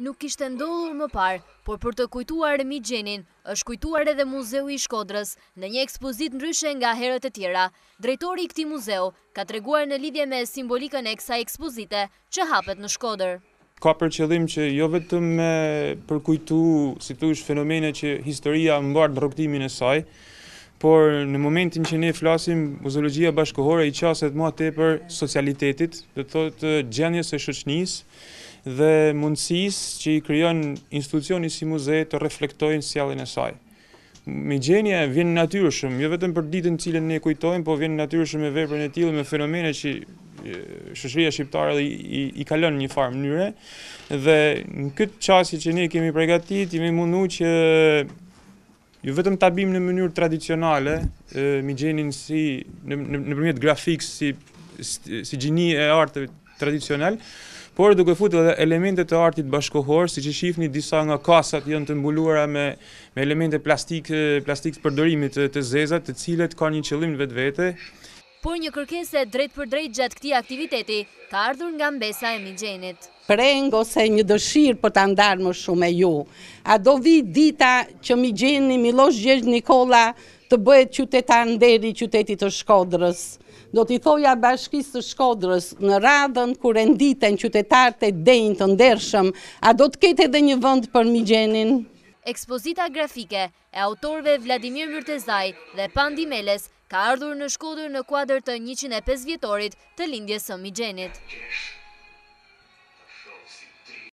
nuk ishte ndodhur më par, por për të kujtuar e gjenin, është kujtuar edhe muzeu i Shkodrës në një ekspozit në ryshe nga herët e tjera. Drejtori i këti muzeu ka të reguar në lidhje me simbolikën e kësa ekspozite që hapet në Shkodrë. Ka për qëllim që jo vetëm me përkujtu si të ushë fenomene që historia më bardë në rëktimin e saj, por në momentin që ne flasim, muzeologia bashkohore i qaset ma të e për socialitetit, dhe të të gjenjes e shëqnisë, dhe mundësisë që i kryon institucioni si muze të reflektojnë sjelljen e saj. Me vjen natyrshëm, jo vetëm për ditën cilën ne kujtojmë, por vjen natyrshëm me veprën e tillë me fenomene që shoqëria shqiptare i, i, i kalon në një farë mënyre dhe në këtë çast që ne kemi përgatitur, jemi mundu që jo vetëm ta bëjmë në mënyrë tradicionale, me gjenin si nëpërmjet në, në grafik si si gjini e artit tradicional, por duke futë edhe elemente të artit bashkohor, si që shifni disa nga kasat janë të mbuluara me, me elemente plastik, plastik të përdorimit të, të zezat, të cilet ka një qëllim vetë vete, por një kërkese drejt për drejt gjatë këti aktiviteti ka ardhur nga mbesa e migjenit. Prengo se një dëshirë për të ndarë më shumë e ju. A do vi dita që migjeni Milosh Gjesh Nikola të bëhet qytetar nderi qytetit të Shkodrës. Do t'i thoja bashkisë të Shkodrës në radhën kër e nditen qytetar të denjë të ndershëm, a do t'kete edhe një vënd për migjenin? Ekspozita grafike e autorve Vladimir Mërtezaj dhe Pandi Meles ka ardhur në shkodur në kuadrë të 105 vjetorit të lindjes së migjenit.